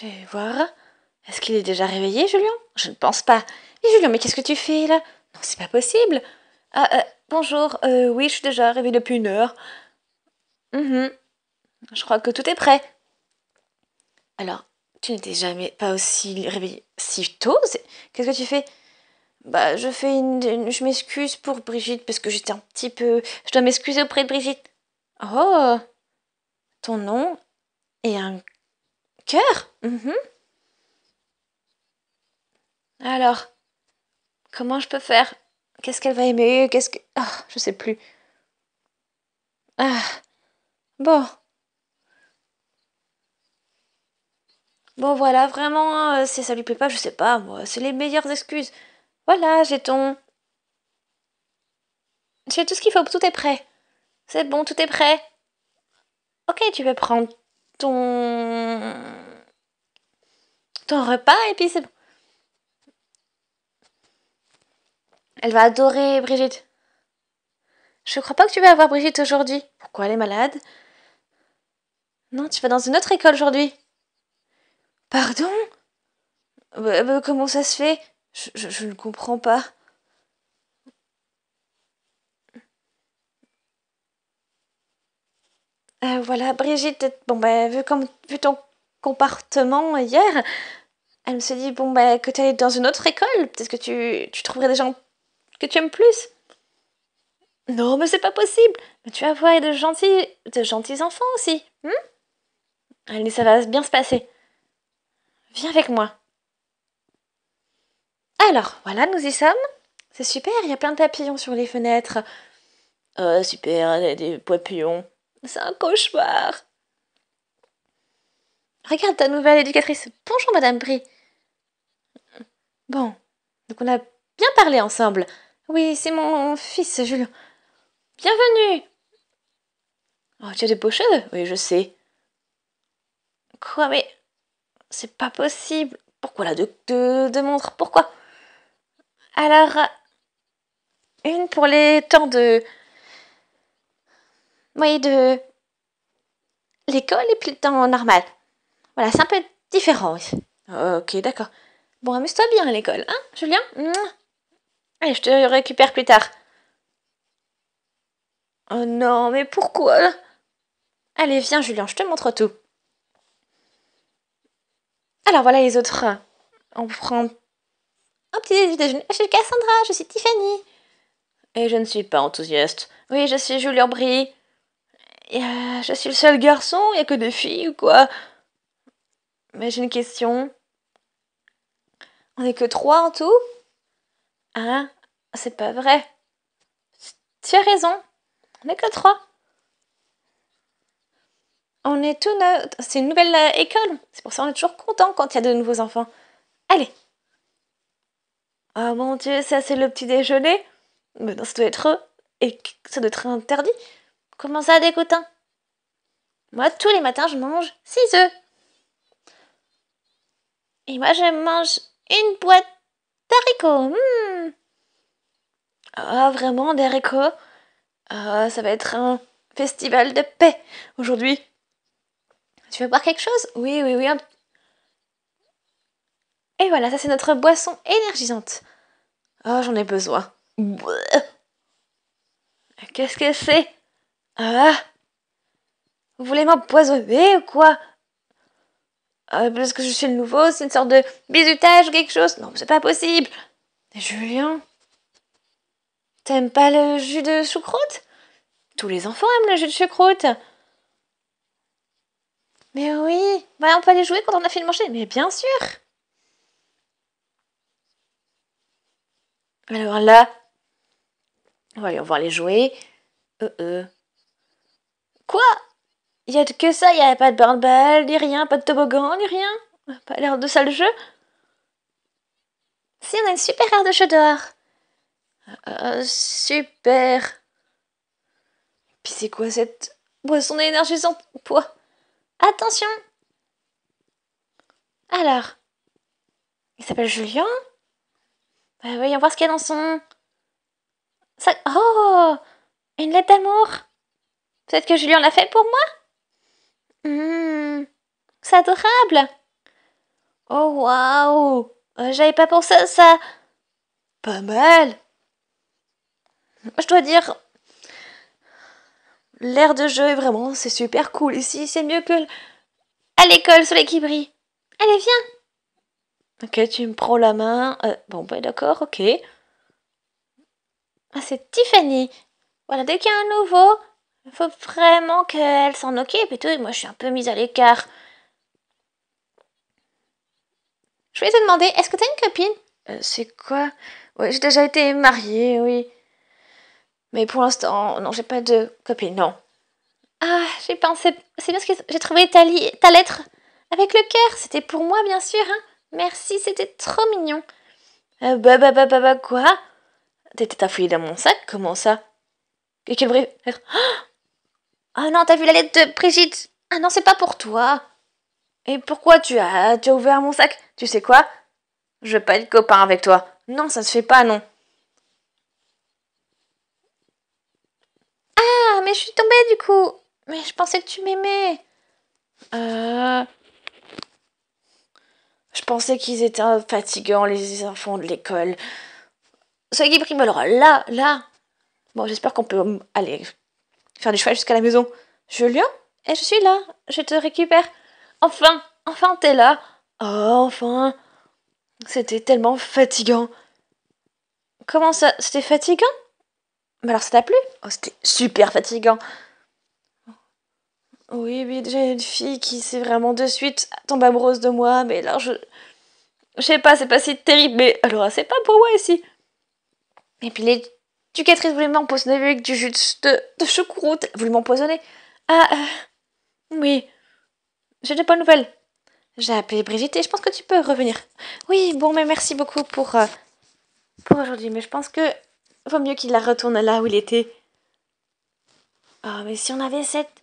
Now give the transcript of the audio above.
Je vais voir. Est-ce qu'il est déjà réveillé, Julien Je ne pense pas. Julien, mais qu'est-ce que tu fais là Non, c'est pas possible. Ah, euh, bonjour. Euh, oui, je suis déjà réveillée depuis une heure. Mm-hmm. Je crois que tout est prêt. Alors, tu n'étais jamais pas aussi réveillée si tôt Qu'est-ce que tu fais Bah, je fais une, je m'excuse pour Brigitte parce que j'étais un petit peu. Je dois m'excuser auprès de Brigitte. Oh Ton nom est un Cœur mhm. Alors, comment je peux faire Qu'est-ce qu'elle va aimer Qu'est-ce que... Ah, je sais plus. Ah. bon. Bon, voilà, vraiment, euh, si ça lui plaît pas, je sais pas, moi, c'est les meilleures excuses. Voilà, j'ai ton... J'ai tout ce qu'il faut, tout est prêt. C'est bon, tout est prêt. Ok, tu peux prendre ton, ton repas et puis c'est bon. Elle va adorer Brigitte. Je crois pas que tu vas avoir Brigitte aujourd'hui. Pourquoi elle est malade Non, tu vas dans une autre école aujourd'hui. Pardon euh, euh, Comment ça se fait je ne comprends pas. Euh, voilà, Brigitte, bon, bah, vu, comme, ton comportement hier, elle me se dit bon, ben que tu allais dans une autre école, peut-être que tu, trouverais des gens que tu aimes plus. Non, mais c'est pas possible. Mais tu vas voir de gentils, de gentils enfants aussi. Hmm Allez, ça va bien se passer. Viens avec moi. Alors, voilà, nous y sommes. C'est super, il y a plein de papillons sur les fenêtres. Euh, super, il y a des papillons. C'est un cauchemar. Regarde ta nouvelle éducatrice. Bonjour, Madame Brie. Bon, donc on a bien parlé ensemble. Oui, c'est mon fils, Julien. Bienvenue. Oh, tu as des beaux Oui, je sais. Quoi, mais c'est pas possible. Pourquoi la de deux montres Pourquoi Alors, euh, une pour les temps de voyez, de l'école et plus le temps normal. Voilà, c'est un peu différent. Ok, d'accord. Bon, amuse-toi bien à l'école, hein, Julien Allez, je te récupère plus tard. Oh non, mais pourquoi Allez, viens, Julien, je te montre tout. Alors voilà les autres. On prend un petit déjeuner. Je suis Cassandra, je suis Tiffany. Et je ne suis pas enthousiaste. Oui, je suis Julien Brie. Euh, je suis le seul garçon, il a que deux filles ou quoi Mais j'ai une question. On est que trois en tout Hein C'est pas vrai. Tu as raison. On est que trois. On est tout neuf. C'est une nouvelle euh, école. C'est pour ça qu'on est toujours content quand il y a de nouveaux enfants. Allez. Oh mon dieu, ça c'est le petit déjeuner. Mais non, ça doit être et euh, ça doit être interdit. Comment ça, des Moi, tous les matins, je mange 6 œufs. Et moi, je mange une boîte d'haricots. Hmm. Ah Oh, vraiment, des haricots oh, Ça va être un festival de paix aujourd'hui. Tu veux boire quelque chose Oui, oui, oui. Et voilà, ça c'est notre boisson énergisante. Oh, j'en ai besoin. Qu'est-ce que c'est ah Vous voulez m'empoisonner ou quoi ah, Parce que je suis le nouveau, c'est une sorte de bisutage ou quelque chose Non, c'est pas possible Julien T'aimes pas le jus de choucroute Tous les enfants aiment le jus de choucroute Mais oui bah, On peut aller jouer quand on a fini de manger, mais bien sûr Alors là, on va aller voir les jouets. Euh, euh. Quoi Il y a que ça, il n'y a pas de barbe-balles, ni rien, pas de toboggan, ni rien Pas l'air de ça le jeu Si, on a une super aire de jeu dehors euh, Super Puis c'est quoi cette boisson énergisante Poids Attention Alors Il s'appelle Julien bah, Voyons voir ce qu'il y a dans son... Oh Une lettre d'amour Peut-être que Julien l'a fait pour moi hmm, C'est adorable Oh waouh euh, J'avais pas pensé à ça Pas mal Je dois dire, l'air de jeu, est vraiment, c'est super cool ici, c'est mieux que à l'école, soleil qui brille. Allez, viens Ok, tu me prends la main. Euh, bon, bah d'accord, ok. Ah, c'est Tiffany Voilà, dès qu'il y a un nouveau, faut vraiment qu'elle s'en occupe et tout, moi je suis un peu mise à l'écart. Je voulais te demander, est-ce que t'as une copine euh, C'est quoi Oui, j'ai déjà été mariée, oui. Mais pour l'instant, non, j'ai pas de copine, non. Ah, j'ai pensé. C'est bien parce que j'ai trouvé ta, lettre avec le cœur. C'était pour moi, bien sûr, hein. Merci, c'était trop mignon. Euh, bah, bah, bah, bah, bah, quoi T'étais fouiller dans mon sac Comment ça Et quel vrai. Oh, ah non, t'as vu la lettre de Brigitte Ah non, c'est pas pour toi Et pourquoi tu as, tu ouvert mon sac Tu sais quoi Je veux pas être copain avec toi. Non, ça se fait pas, non. Ah, mais je suis tombée du coup Mais je pensais que tu m'aimais Euh... Je pensais qu'ils étaient fatigants, les enfants de l'école. Soyez alors là, là Bon, j'espère qu'on peut aller faire du cheval jusqu'à la maison. Julien Et eh, je suis là, je te récupère. Enfin, enfin, t'es là. Oh, enfin. C'était tellement fatigant. Comment ça C'était fatigant Mais alors ça t'a plu Oh, c'était super fatigant. Oui, mais j'ai une fille qui s'est vraiment de suite tombée amoureuse de moi, mais là je. Je sais pas, c'est pas si terrible, mais alors c'est pas pour moi ici. Et puis les vous voulait m'empoisonner avec du jus de, de choucroute. voulez m'empoisonner Ah, euh, oui. J'ai de bonnes nouvelles. J'ai appelé Brigitte et je pense que tu peux revenir. Oui, bon, mais merci beaucoup pour, euh, pour aujourd'hui. Mais je pense que vaut mieux qu'il la retourne là où il était. Oh, mais si on avait cette